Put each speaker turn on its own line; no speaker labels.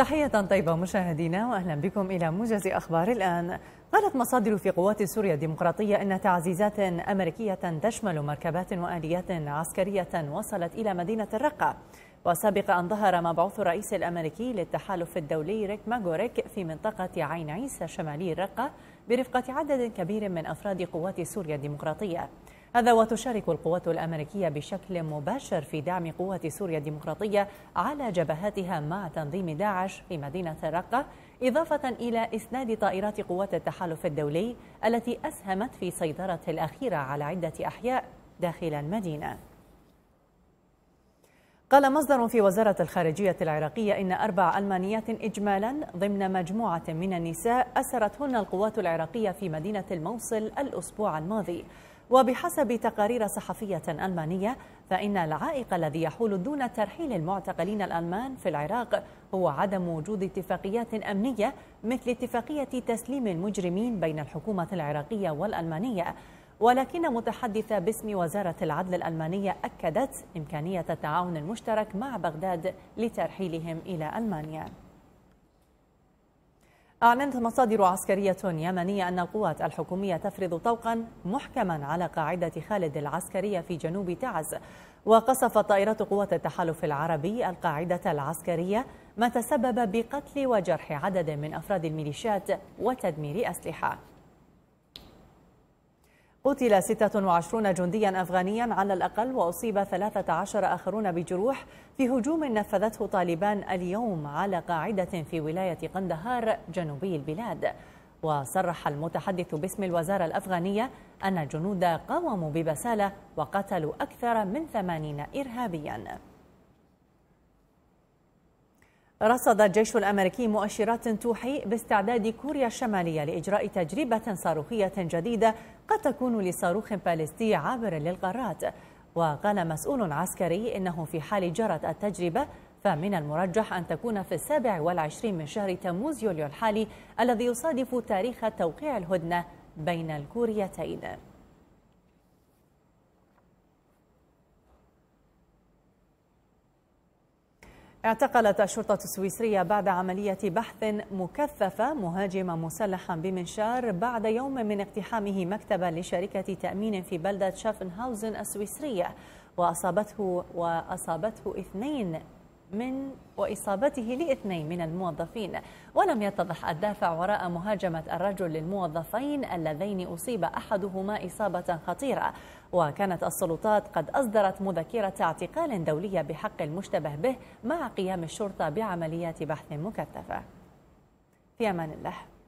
تحية طيبة مشاهدينا وأهلا بكم إلى موجز أخبار الآن قالت مصادر في قوات سوريا الديمقراطية أن تعزيزات أمريكية تشمل مركبات وآليات عسكرية وصلت إلى مدينة الرقة وسبق أن ظهر مبعوث الرئيس الأمريكي للتحالف الدولي ريك ماغوريك في منطقة عين عيسى شمالي الرقة برفقة عدد كبير من أفراد قوات سوريا الديمقراطية هذا وتشارك القوات الأمريكية بشكل مباشر في دعم قوة سوريا الديمقراطية على جبهاتها مع تنظيم داعش في مدينة رقة إضافة إلى إسناد طائرات قوات التحالف الدولي التي أسهمت في سيطرة الأخيرة على عدة أحياء داخل المدينة قال مصدر في وزارة الخارجية العراقية إن أربع ألمانيات إجمالا ضمن مجموعة من النساء أسرتهن القوات العراقية في مدينة الموصل الأسبوع الماضي وبحسب تقارير صحفية ألمانية فإن العائق الذي يحول دون ترحيل المعتقلين الألمان في العراق هو عدم وجود اتفاقيات أمنية مثل اتفاقية تسليم المجرمين بين الحكومة العراقية والألمانية ولكن متحدثة باسم وزارة العدل الألمانية أكدت إمكانية التعاون المشترك مع بغداد لترحيلهم إلى ألمانيا أعلنت مصادر عسكرية يمنية أن القوات الحكومية تفرض طوقا محكما على قاعدة خالد العسكرية في جنوب تعز وقصفت طائرات قوات التحالف العربي القاعدة العسكرية ما تسبب بقتل وجرح عدد من أفراد الميليشيات وتدمير أسلحة قتل 26 جنديا أفغانيا على الأقل وأصيب 13 آخرون بجروح في هجوم نفذته طالبان اليوم على قاعدة في ولاية قندهار جنوبي البلاد وصرح المتحدث باسم الوزارة الأفغانية أن الجنود قاوموا ببسالة وقتلوا أكثر من 80 إرهابياً رصد الجيش الامريكي مؤشرات توحي باستعداد كوريا الشماليه لاجراء تجربه صاروخيه جديده قد تكون لصاروخ باليستي عابر للغارات وقال مسؤول عسكري انه في حال جرت التجربه فمن المرجح أن تكون في السابع والعشرين من شهر تموز يوليو الحالي الذي يصادف تاريخ توقيع الهدنة بين الكوريتين اعتقلت الشرطة السويسرية بعد عملية بحث مكثفة مهاجما مسلحا بمنشار بعد يوم من اقتحامه مكتبا لشركة تأمين في بلدة شافنهاوزن السويسرية وأصابته وأصابته اثنين من وإصابته لاثنين من الموظفين ولم يتضح الدافع وراء مهاجمة الرجل للموظفين اللذين أصيب أحدهما إصابة خطيرة وكانت السلطات قد أصدرت مذكرة اعتقال دولية بحق المشتبه به مع قيام الشرطة بعمليات بحث مكثفة في أمان الله